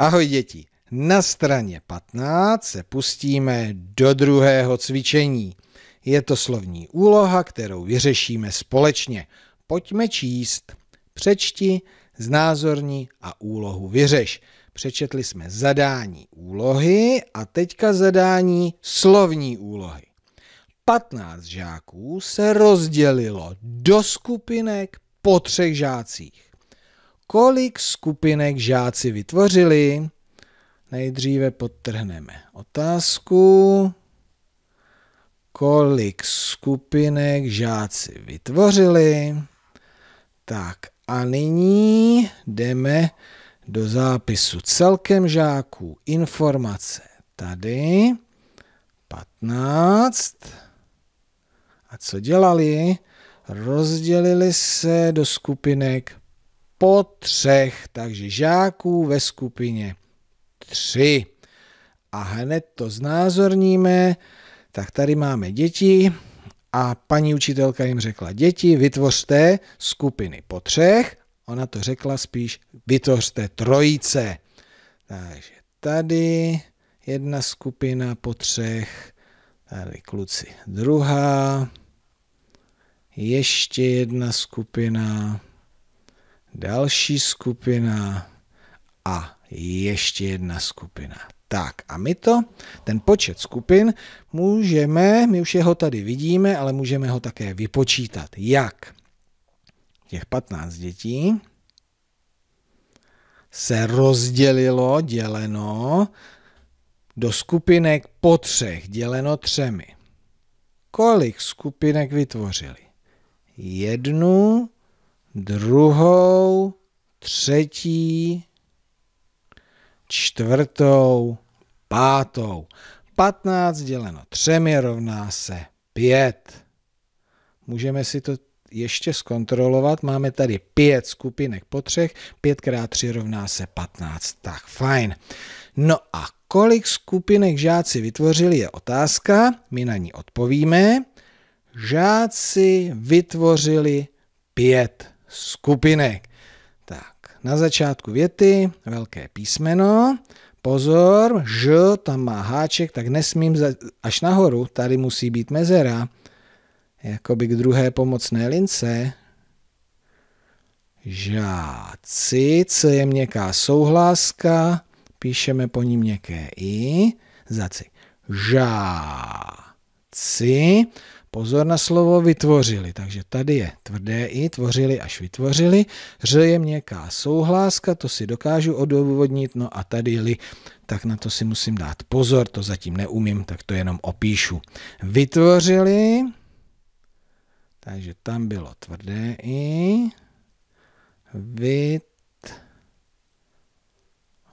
Ahoj děti, na straně 15 se pustíme do druhého cvičení. Je to slovní úloha, kterou vyřešíme společně. Pojďme číst. Přečti, znázorní a úlohu vyřeš. Přečetli jsme zadání úlohy a teďka zadání slovní úlohy. 15 žáků se rozdělilo do skupinek po třech žácích kolik skupinek žáci vytvořili? Nejdříve podtrhneme otázku. Kolik skupinek žáci vytvořili? Tak a nyní jdeme do zápisu celkem žáků. Informace tady. 15. A co dělali? Rozdělili se do skupinek po třech, takže žáků ve skupině tři. A hned to znázorníme, tak tady máme děti a paní učitelka jim řekla, děti, vytvořte skupiny po třech, ona to řekla spíš, vytvořte trojice. Takže tady jedna skupina po třech, tady kluci druhá, ještě jedna skupina, další skupina a ještě jedna skupina. Tak a my to, ten počet skupin, můžeme, my už jeho tady vidíme, ale můžeme ho také vypočítat. Jak? Těch 15 dětí se rozdělilo, děleno do skupinek po třech, děleno třemi. Kolik skupinek vytvořili? Jednu druhou, třetí, čtvrtou, pátou. 15 děleno třemi rovná se 5. Můžeme si to ještě zkontrolovat. Máme tady pět skupinek po třech, 5 tři 3 rovná se 15, tak fajn. No a kolik skupinek žáci vytvořili je otázka, my na ní odpovíme. Žáci vytvořili pět skupinek. Tak, na začátku věty velké písmeno, pozor, ž tam má háček, tak nesmím za, až nahoru, tady musí být mezera, jakoby k druhé pomocné lince. Žáci, co je měkká souhláska, píšeme po ní měkké i, zaci. Žáci, Pozor na slovo vytvořili, takže tady je tvrdé i, tvořili až vytvořili. Ř je měkká souhláska, to si dokážu odůvodnit, no a tady li, tak na to si musím dát pozor, to zatím neumím, tak to jenom opíšu. Vytvořili, takže tam bylo tvrdé i, vyt,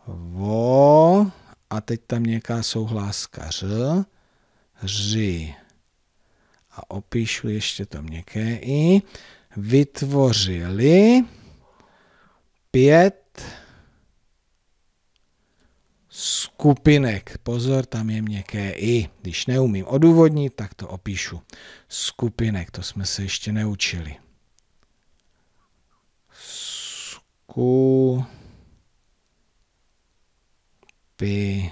vo, a teď tam nějaká souhláska ř, ři, a opíšu ještě to měkké i, vytvořili pět skupinek. Pozor, tam je měkké i. Když neumím odůvodnit, tak to opíšu. Skupinek, to jsme se ještě neučili. Sku pi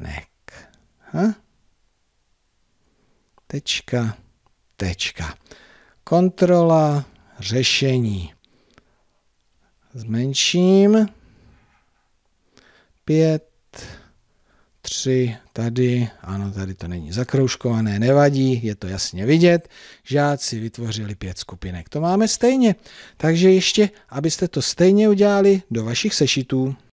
nek. Huh? tečka, tečka. Kontrola, řešení. Zmenším. Pět, tři, tady, ano, tady to není zakroužkované, nevadí, je to jasně vidět. Žáci vytvořili pět skupinek. To máme stejně. Takže ještě, abyste to stejně udělali do vašich sešitů.